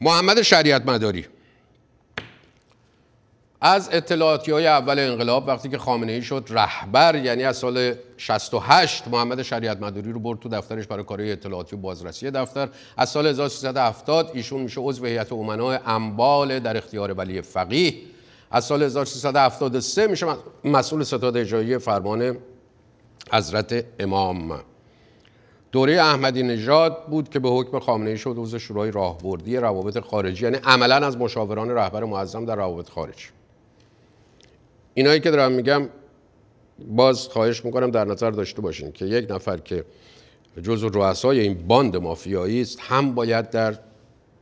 محمد شریعت مداری از اطلاعاتی های اول انقلاب وقتی که خامنه ای شد رهبر یعنی از سال 68 محمد شریعت مداری رو برد تو دفترش برای کارهای اطلاعاتی و بازرسی دفتر از سال 1370 ایشون میشه عضو هیئت امنای انبال در اختیار ولی فقیه از سال 1373 میشه مسئول ستاد اجرایی فرمان حضرت امام دوره احمدی نژاد بود که به حکم خامنه ای شد عضو شورای راهبردی روابط خارجی یعنی عملا از مشاوران رهبر معظم در روابط خارجی اینایی که دارم میگم باز خواهش میکنم در نظر داشته باشین که یک نفر که جزو رؤسای این باند مافیایی است هم باید در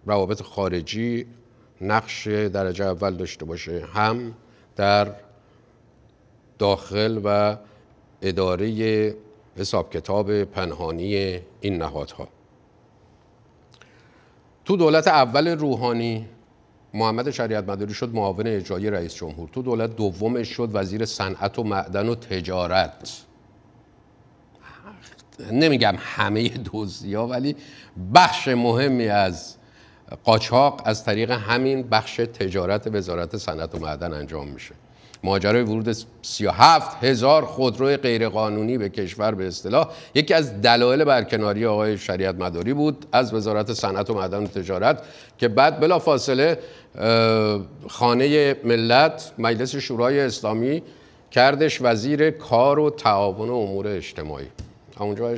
روابط خارجی نقش درجه اول داشته باشه هم در داخل و اداره حساب کتاب پنهانی این نهادها تو دولت اول روحانی محمد شریعت مداری شد معاون اجرایی رئیس جمهور تو دولت دومش شد وزیر صنعت و معدن و تجارت نمیگم همه دوزی ها ولی بخش مهمی از قاچاق از طریق همین بخش تجارت وزارت صنعت و معدن انجام میشه ماجرای ورود 37 هزار خودروی غیرقانونی به کشور به اصطلاح یکی از دلایل برکناری آقای شریعت مداری بود از وزارت صنعت و معدن و تجارت که بعد فاصله خانه ملت مجلس شورای اسلامی کردش وزیر کار و تعاون و امور اجتماعی هم اونجا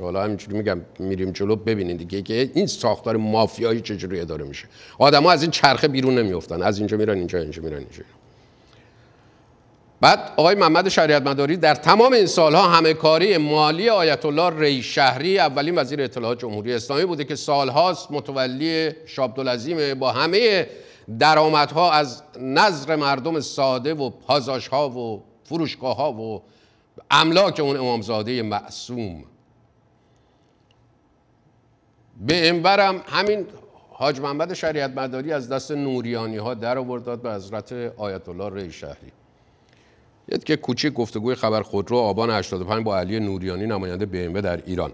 حالا همینجوری میگم میریم جلو ببینید دیگه که این ساختار مافیایی چجوری اداره میشه آدما از این چرخه بیرون نمیافتن از اینجا میرن اینجا اینجا میرن اینجا بعد آقای محمد شریعت مداری در تمام این سالها همه کاری مالی آیت الله ری شهری اولین وزیر اطلاعات جمهوری اسلامی بوده که سالهاست متولی شابدالعظیمه با همه درآمدها از نظر مردم ساده و ها و فروشگاه ها و املاک اون امامزاده معصوم به انورم همین حاج محمد شریعت مداری از دست نوریانی ها در آورداد به حضرت آیت الله ری شهری یه که کوچیک گفتگوی خبر خودرو آبان 85 با علی نوریانی نماینده BMW در ایران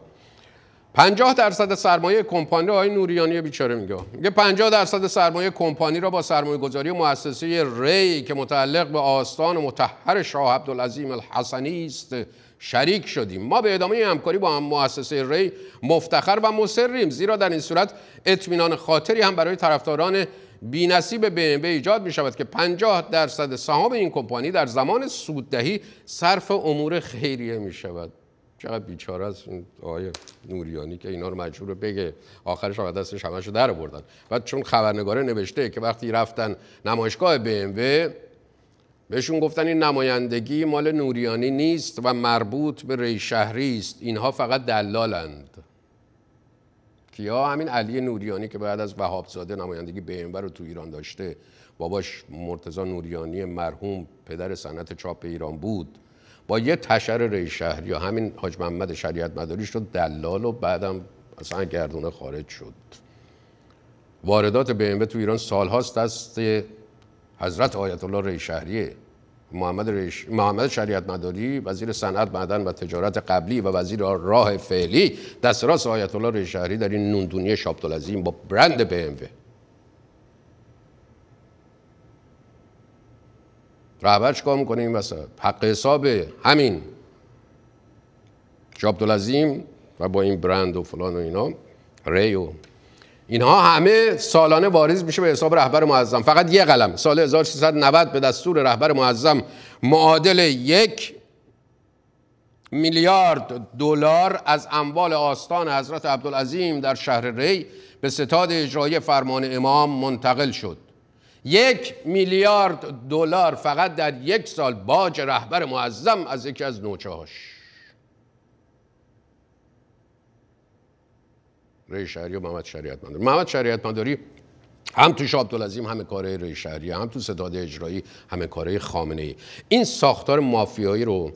50 درصد سرمایه کمپانی آقای نوریانی بیچاره میگه میگه 50 درصد سرمایه کمپانی را با سرمایه گذاری مؤسسه ری که متعلق به آستان متحر شاه عبدالعظیم الحسنی است شریک شدیم ما به ادامه همکاری با هم مؤسسه ری مفتخر و مصریم زیرا در این صورت اطمینان خاطری هم برای طرفداران بینصیب BMW ایجاد می شود که 50 درصد سهام این کمپانی در زمان سوددهی صرف امور خیریه می شود چقدر بیچاره از این آقای نوریانی که اینا رو مجبور بگه آخرش آقا دستش همشو در بردن و چون خبرنگاره نوشته که وقتی رفتن نمایشگاه BMW بهشون گفتن این نمایندگی مال نوریانی نیست و مربوط به ری شهری است اینها فقط دلالند کیا همین علی نوریانی که بعد از وهابزاده نمایندگی به رو تو ایران داشته باباش مرتضی نوریانی مرحوم پدر صنعت چاپ ایران بود با یه تشر رئیس شهر یا همین حاج محمد شریعت مداری شد دلال و بعدم اصلا گردونه خارج شد واردات به تو ایران سالهاست دست حضرت آیت الله ری شهریه محمد, رش... محمد شریعت مداری وزیر صنعت معدن و تجارت قبلی و وزیر راه فعلی دست راست آیت الله رئیس شهری در این نوندونی شابتالعظیم با برند BMW رهبر چکار میکنه این وسط حق حساب همین شابتالعظیم و با این برند و فلان و اینا ری و اینها همه سالانه واریز میشه به حساب رهبر معظم فقط یک قلم سال 1390 به دستور رهبر معظم معادل یک میلیارد دلار از اموال آستان حضرت عبدالعظیم در شهر ری به ستاد اجرایی فرمان امام منتقل شد یک میلیارد دلار فقط در یک سال باج رهبر معظم از یکی از نوچه هاش ری شهری و محمد شریعت مداری محمد شریعت مداری هم تو شاه همه کاره ری شهری هم تو ستاد اجرایی همه کاره خامنه ای این ساختار مافیایی رو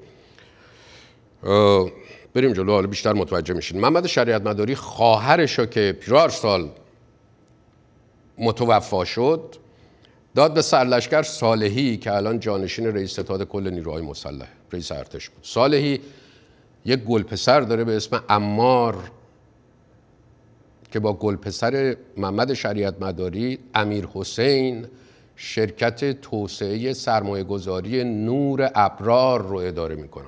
بریم جلو بیشتر متوجه میشین محمد شریعت مداری خواهرش که پیرار سال متوفا شد داد به سرلشکر صالحی که الان جانشین رئیس ستاد کل نیروهای مسلح رئیس ارتش بود صالحی یک گل پسر داره به اسم امار که با گلپسر محمد شریعت مداری امیر حسین شرکت توسعه سرمایه گذاری نور ابرار رو اداره میکنن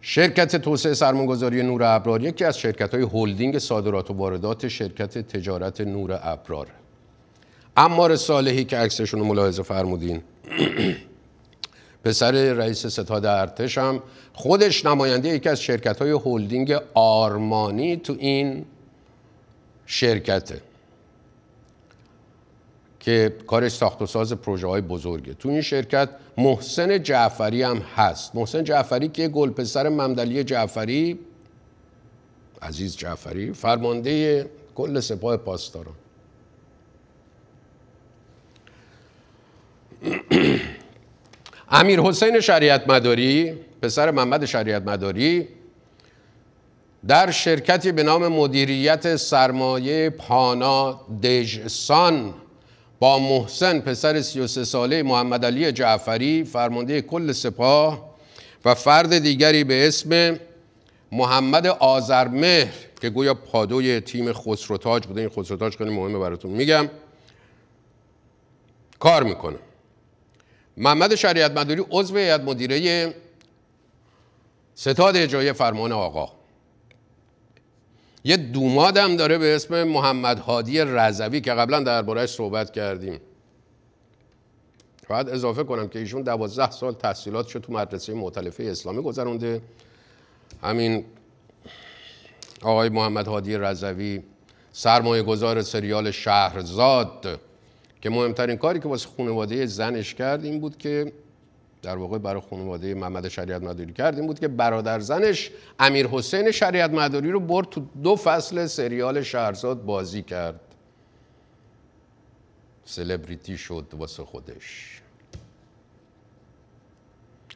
شرکت توسعه سرمایه‌گذاری نور ابرار یکی از های هلدینگ صادرات و واردات شرکت تجارت نور ابرار امار صالحی که عکسشون رو ملاحظه فرمودین پسر رئیس ستاد ارتش هم خودش نماینده یکی از شرکت های هلدینگ آرمانی تو این شرکته که کارش ساخت و ساز پروژه های بزرگه تو این شرکت محسن جعفری هم هست محسن جعفری که گل پسر ممدلی جعفری عزیز جعفری فرمانده کل سپاه پاسداران امیر حسین شریعت مداری پسر محمد شریعت مداری در شرکتی به نام مدیریت سرمایه پانا دژسان با محسن پسر 33 ساله محمد علی جعفری فرمانده کل سپاه و فرد دیگری به اسم محمد آزرمهر که گویا پادوی تیم خسروتاج بوده این خسروتاج کنیم مهمه براتون میگم کار میکنه محمد شریعت مداری عضو هیئت مدیره ستاد اجرایی فرمان آقا یه دومادم داره به اسم محمد هادی رضوی که قبلا دربارهش صحبت کردیم باید اضافه کنم که ایشون دوازده سال تحصیلاتش تو مدرسه معتلفه اسلامی گذرونده همین آقای محمد هادی رضوی سرمایه گذار سریال شهرزاد که مهمترین کاری که واسه خانواده زنش کرد این بود که در واقع برای خانواده محمد شریعت مداری کرد این بود که برادر زنش امیر حسین شریعت مداری رو برد تو دو فصل سریال شهرزاد بازی کرد سلبریتی شد واسه خودش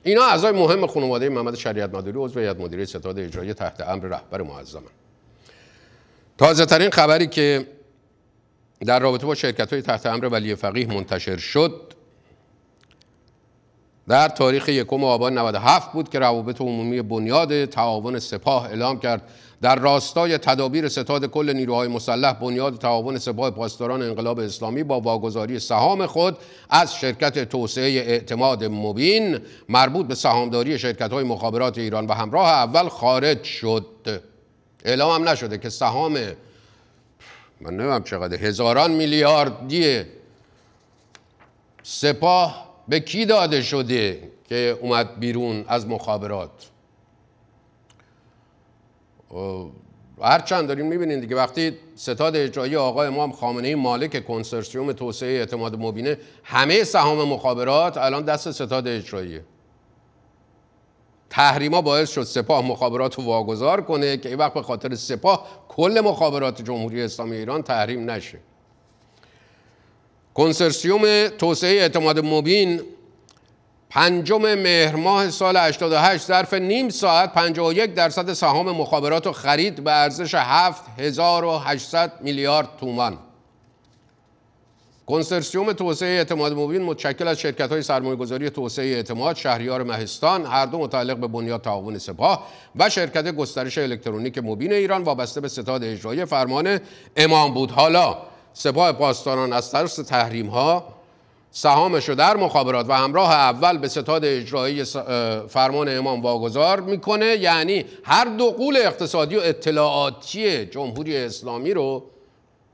اینا اعضای مهم خانواده محمد شریعت مداری عضو هیئت مدیره ستاد اجرایی تحت امر رهبر معظمه. تازه ترین خبری که در رابطه با شرکت های تحت امر ولی فقیه منتشر شد در تاریخ یکم آبان 97 بود که روابط عمومی بنیاد تعاون سپاه اعلام کرد در راستای تدابیر ستاد کل نیروهای مسلح بنیاد تعاون سپاه پاسداران انقلاب اسلامی با واگذاری سهام خود از شرکت توسعه اعتماد مبین مربوط به سهامداری شرکت های مخابرات ایران و همراه اول خارج شد اعلام هم نشده که سهام من نمیم چقدر هزاران میلیاردیه سپاه به کی داده شده که اومد بیرون از مخابرات هرچند داریم میبینین دیگه وقتی ستاد اجرایی آقای امام خامنه مالک کنسرسیوم توسعه اعتماد مبینه همه سهام مخابرات الان دست ستاد اجراییه تحریما باعث شد سپاه مخابرات رو واگذار کنه که این وقت به خاطر سپاه کل مخابرات جمهوری اسلامی ایران تحریم نشه کنسرسیوم توسعه اعتماد مبین پنجم مهر ماه سال 88 ظرف نیم ساعت 51 درصد سهام مخابرات رو خرید به ارزش 7800 میلیارد تومان کنسرسیوم توسعه اعتماد مبین متشکل از شرکت های سرمایه گذاری توسعه اعتماد شهریار مهستان هر دو متعلق به بنیاد تعاون سپاه و شرکت گسترش الکترونیک مبین ایران وابسته به ستاد اجرایی فرمان امام بود حالا سپاه پاسداران از طرف تحریم ها سهامش رو در مخابرات و همراه اول به ستاد اجرایی فرمان امام واگذار میکنه یعنی هر دو قول اقتصادی و اطلاعاتی جمهوری اسلامی رو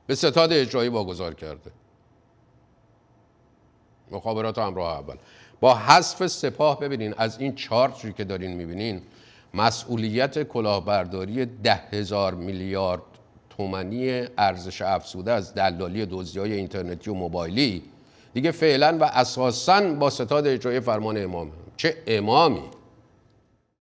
به ستاد اجرایی واگذار کرده مخابرات همراه اول با حذف سپاه ببینین از این چارچی که دارین میبینین مسئولیت کلاهبرداری ده هزار میلیارد تومنی ارزش افزوده از دلالی دوزی های اینترنتی و موبایلی دیگه فعلا و اساسا با ستاد اجرای فرمان امام چه امامی